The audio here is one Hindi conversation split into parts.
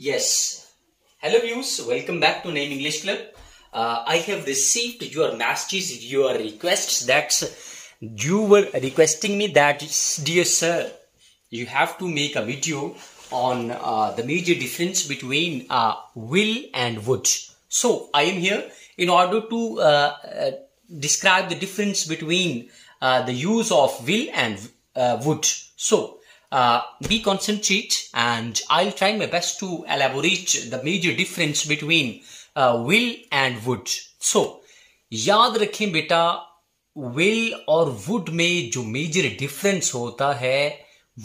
Yes. Hello viewers, welcome back to Name English Club. Uh, I have received your messages, your requests that you were requesting me that dear sir, you have to make a video on uh, the major difference between uh, will and would. So I am here in order to uh, uh, describe the difference between uh, the use of will and would. So Uh, we concentrate and I'll try my best to elaborate the major difference between uh, will and would. So, याद रखें बेटा विल और वुड में जो मेजर डिफरेंस होता है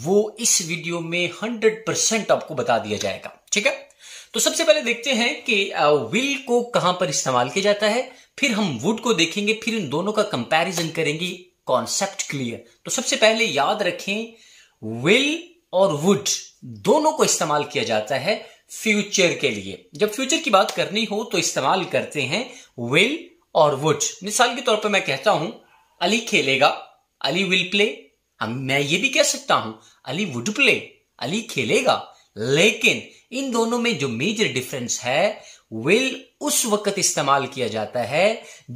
वो इस वीडियो में 100 परसेंट आपको बता दिया जाएगा ठीक है तो सबसे पहले देखते हैं कि विल uh, को कहां पर इस्तेमाल किया जाता है फिर हम वुड को देखेंगे फिर इन दोनों का कंपैरिजन करेंगे कॉन्सेप्ट क्लियर तो सबसे पहले याद रखें विल और वुड दोनों को इस्तेमाल किया जाता है फ्यूचर के लिए जब फ्यूचर की बात करनी हो तो इस्तेमाल करते हैं विल और वुड मिसाल के तौर पर मैं कहता हूं अली खेलेगा अली विल प्ले हम मैं ये भी कह सकता हूं अली वुड प्ले अली खेलेगा लेकिन इन दोनों में जो मेजर डिफरेंस है विल उस वक्त इस्तेमाल किया जाता है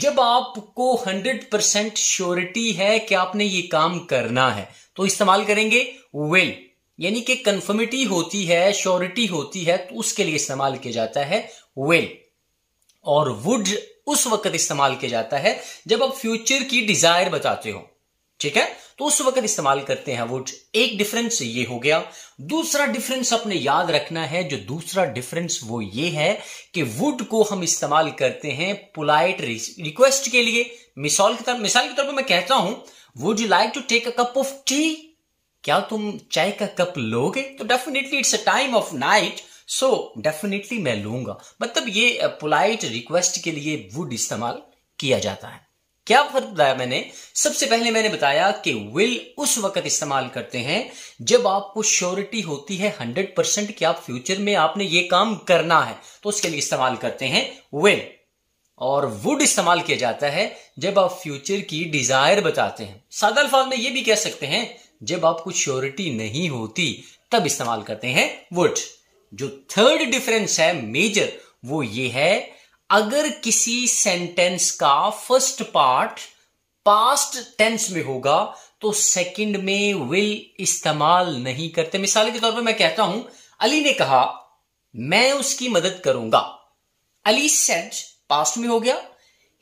जब आपको 100 परसेंट श्योरिटी है कि आपने ये काम करना है तो इस्तेमाल करेंगे विल यानी कि कन्फर्मिटी होती है श्योरिटी होती है तो उसके लिए इस्तेमाल किया जाता है विल और वुड उस वक्त इस्तेमाल किया जाता है जब आप फ्यूचर की डिजायर बताते हो ठीक है तो उस वक्त इस्तेमाल करते हैं वुड एक डिफरेंस ये हो गया दूसरा डिफरेंस अपने याद रखना है जो दूसरा डिफरेंस वो ये है कि वुड को हम इस्तेमाल करते हैं पोलाइट रिक्वेस्ट के लिए मिसाल के तौर मिसाल के तौर पर मैं कहता हूं would you like to take a cup of tea क्या तुम चाय का कप लोगे तो definitely it's a time of night so definitely मैं लूंगा मतलब ये पोलाइट रिक्वेस्ट के लिए वुड इस्तेमाल किया जाता है क्या फर्क बताया मैंने सबसे पहले मैंने बताया कि विल उस वक्त इस्तेमाल करते हैं जब आपको श्योरिटी होती है हंड्रेड परसेंट कि आप फ्यूचर में आपने ये काम करना है तो उसके लिए इस्तेमाल करते हैं विल और वुड इस्तेमाल किया जाता है जब आप फ्यूचर की डिजायर बताते हैं सादा अल्फाज में यह भी कह सकते हैं जब आपको श्योरिटी नहीं होती तब इस्तेमाल करते हैं वुड जो थर्ड डिफरेंस है मेजर वो ये है अगर किसी सेंटेंस का फर्स्ट पार्ट पास्ट टेंस में होगा तो सेकंड में विल इस्तेमाल नहीं करते मिसाल के तौर पर मैं कहता हूं अली ने कहा मैं उसकी मदद करूंगा अली सेट पास्ट में हो गया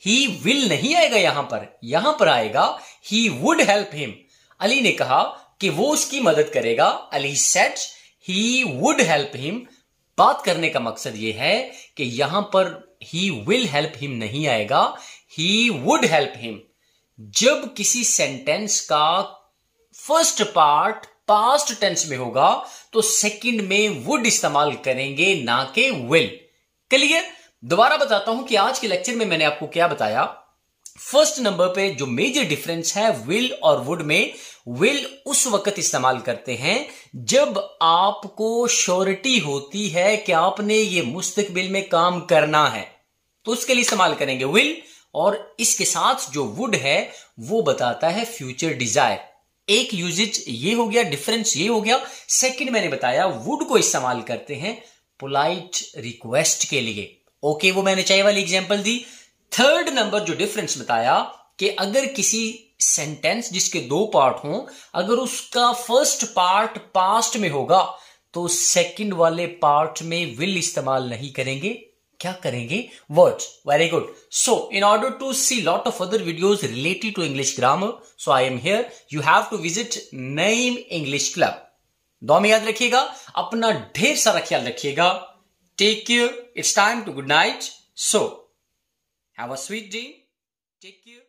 ही विल नहीं आएगा यहां पर यहां पर आएगा he would help him Ali ने कहा कि वो उसकी मदद करेगा Ali said he would help him बात करने का मकसद यह है कि यहां पर ही विल हेल्प हिम नहीं आएगा ही वुड हेल्प हिम जब किसी सेंटेंस का फर्स्ट पार्ट पास्ट टेंस में होगा तो सेकंड में वुड इस्तेमाल करेंगे ना के विल क्लियर दोबारा बताता हूं कि आज के लेक्चर में मैंने आपको क्या बताया फर्स्ट नंबर पे जो मेजर डिफरेंस है विल और वुड में विल उस वक्त इस्तेमाल करते हैं जब आपको श्योरिटी होती है कि आपने ये मुस्तकबिल में काम करना है तो उसके लिए इस्तेमाल करेंगे विल और इसके साथ जो वुड है वो बताता है फ्यूचर डिजायर एक यूजेज ये हो गया डिफरेंस ये हो गया सेकंड मैंने बताया वुड को इस्तेमाल करते हैं पोलाइट रिक्वेस्ट के लिए ओके okay, वो मैंने चाय वाली एग्जांपल दी थर्ड नंबर जो डिफरेंस बताया कि अगर किसी सेंटेंस जिसके दो पार्ट हों अगर उसका फर्स्ट पार्ट पास्ट में होगा तो सेकंड वाले पार्ट में विल इस्तेमाल नहीं करेंगे क्या करेंगे words very good so in order to see lot of other videos related to English grammar so I am here you have to visit Naeem English club दो में याद रखिएगा अपना ढेर सारा ख्याल रखिएगा take care it's time to good night so Have a sweet day. Take care.